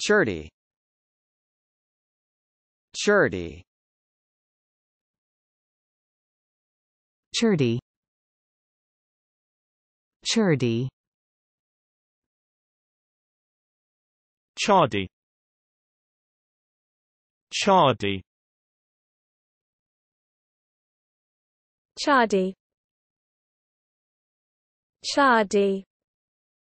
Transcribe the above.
Charity Charity Charity Charity Chardy Chardy Chardy Chardy